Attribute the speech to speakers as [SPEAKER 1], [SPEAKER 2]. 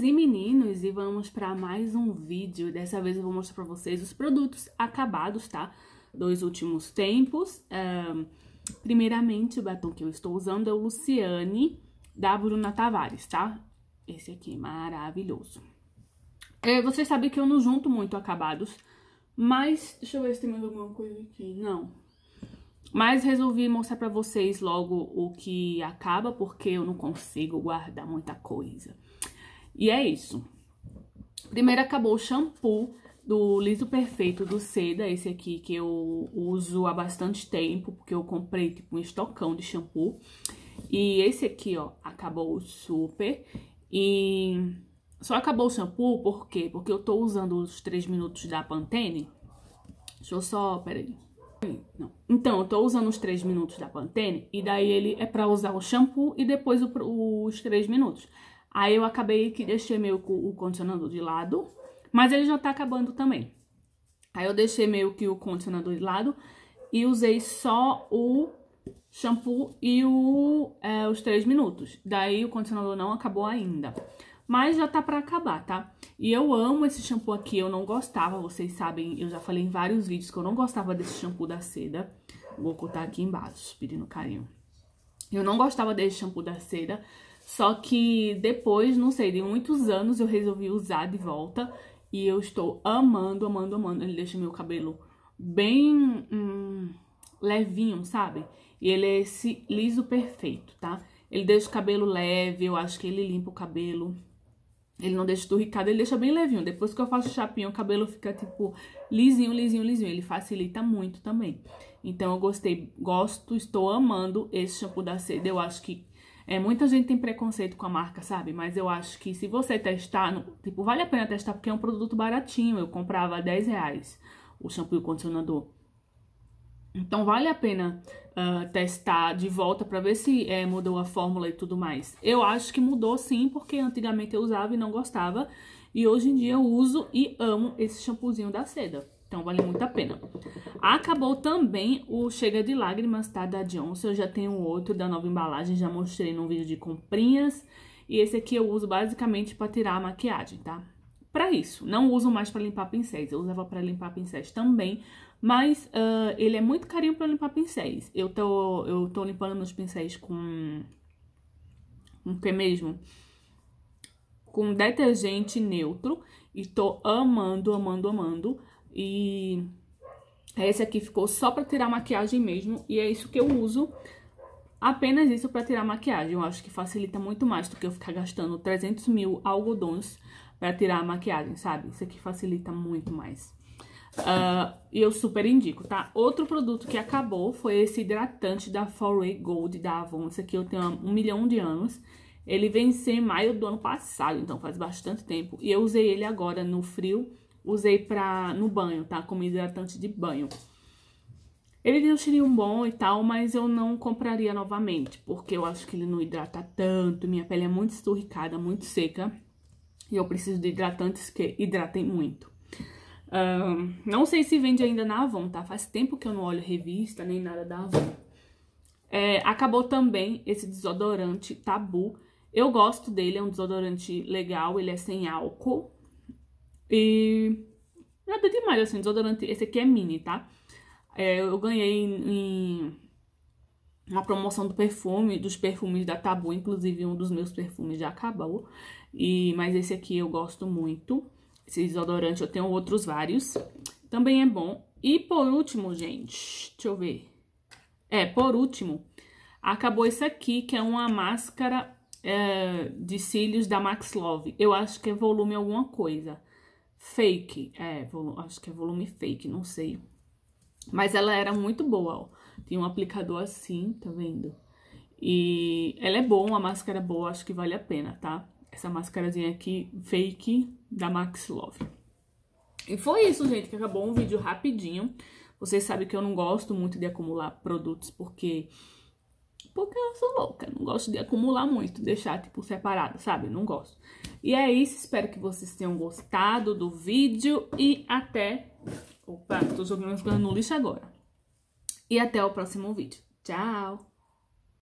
[SPEAKER 1] Meninas e meninos, e vamos para mais um vídeo. Dessa vez eu vou mostrar para vocês os produtos acabados, tá? Dois últimos tempos. primeiramente, o batom que eu estou usando é o Luciane, da Bruna Tavares, tá? Esse aqui, é maravilhoso. É, vocês sabem que eu não junto muito acabados, mas... Deixa eu ver se tem mais alguma coisa aqui. Não. Mas resolvi mostrar para vocês logo o que acaba, porque eu não consigo guardar muita coisa. E é isso. Primeiro acabou o shampoo do Liso Perfeito do Seda, esse aqui que eu uso há bastante tempo, porque eu comprei tipo um estocão de shampoo. E esse aqui, ó, acabou super. E só acabou o shampoo por quê? Porque eu tô usando os 3 minutos da Pantene. Deixa eu só, peraí. Não. Então, eu tô usando os 3 minutos da Pantene e daí ele é pra usar o shampoo e depois o, os 3 minutos. Aí eu acabei que deixei meio o condicionador de lado, mas ele já tá acabando também. Aí eu deixei meio que o condicionador de lado e usei só o shampoo e o, é, os 3 minutos. Daí o condicionador não acabou ainda. Mas já tá pra acabar, tá? E eu amo esse shampoo aqui, eu não gostava, vocês sabem, eu já falei em vários vídeos que eu não gostava desse shampoo da seda. Vou cortar aqui embaixo, pedindo carinho. Eu não gostava desse shampoo da seda, só que depois, não sei, de muitos anos eu resolvi usar de volta e eu estou amando, amando, amando. Ele deixa meu cabelo bem hum, levinho, sabe? E ele é esse liso perfeito, tá? Ele deixa o cabelo leve, eu acho que ele limpa o cabelo. Ele não deixa turricado, ele deixa bem levinho. Depois que eu faço chapinha, o cabelo fica, tipo, lisinho, lisinho, lisinho. Ele facilita muito também. Então, eu gostei, gosto, estou amando esse shampoo da Seda. Eu acho que é, muita gente tem preconceito com a marca, sabe? Mas eu acho que se você testar, no, tipo, vale a pena testar porque é um produto baratinho. Eu comprava 10 reais o shampoo e o condicionador. Então vale a pena uh, testar de volta para ver se é, mudou a fórmula e tudo mais. Eu acho que mudou sim, porque antigamente eu usava e não gostava. E hoje em dia eu uso e amo esse shampoozinho da seda. Então vale muito a pena. Acabou também o Chega de Lágrimas, tá? Da Johnson. Eu já tenho outro da nova embalagem, já mostrei num vídeo de comprinhas. E esse aqui eu uso basicamente pra tirar a maquiagem, tá? Pra isso, não uso mais pra limpar pincéis. Eu usava pra limpar pincéis também, mas uh, ele é muito carinho pra limpar pincéis. Eu tô, eu tô limpando meus pincéis com... Com o que mesmo? Com detergente neutro. E tô amando, amando, amando. E é esse aqui ficou só pra tirar maquiagem mesmo, e é isso que eu uso, apenas isso pra tirar maquiagem. Eu acho que facilita muito mais do que eu ficar gastando 300 mil algodões pra tirar a maquiagem, sabe? Isso aqui facilita muito mais. Uh, e eu super indico, tá? Outro produto que acabou foi esse hidratante da Foray Gold da Avon. Esse aqui eu tenho um milhão de anos. Ele venceu em maio do ano passado, então faz bastante tempo. E eu usei ele agora no frio usei pra, no banho, tá? Como hidratante de banho. Ele deu um cheirinho bom e tal, mas eu não compraria novamente, porque eu acho que ele não hidrata tanto, minha pele é muito esturricada, muito seca, e eu preciso de hidratantes que hidratem muito. Um, não sei se vende ainda na Avon, tá? Faz tempo que eu não olho revista, nem nada da Avon. É, acabou também esse desodorante Tabu. Eu gosto dele, é um desodorante legal, ele é sem álcool, e nada demais, assim, desodorante. Esse aqui é mini, tá? É, eu ganhei em, uma promoção do perfume, dos perfumes da Tabu, inclusive um dos meus perfumes já acabou. E, mas esse aqui eu gosto muito. Esse desodorante eu tenho outros vários. Também é bom. E por último, gente, deixa eu ver. É, por último, acabou esse aqui, que é uma máscara é, de cílios da Max Love. Eu acho que é volume alguma coisa. Fake, é, acho que é volume fake, não sei. Mas ela era muito boa, ó. Tem um aplicador assim, tá vendo? E ela é boa, uma máscara boa, acho que vale a pena, tá? Essa máscarazinha aqui, fake, da Max Love. E foi isso, gente, que acabou um vídeo rapidinho. Vocês sabem que eu não gosto muito de acumular produtos, porque porque eu sou louca, não gosto de acumular muito, deixar tipo separado, sabe? Não gosto. E é isso, espero que vocês tenham gostado do vídeo e até... Opa, tô jogando as coisas no lixo agora. E até o próximo vídeo. Tchau!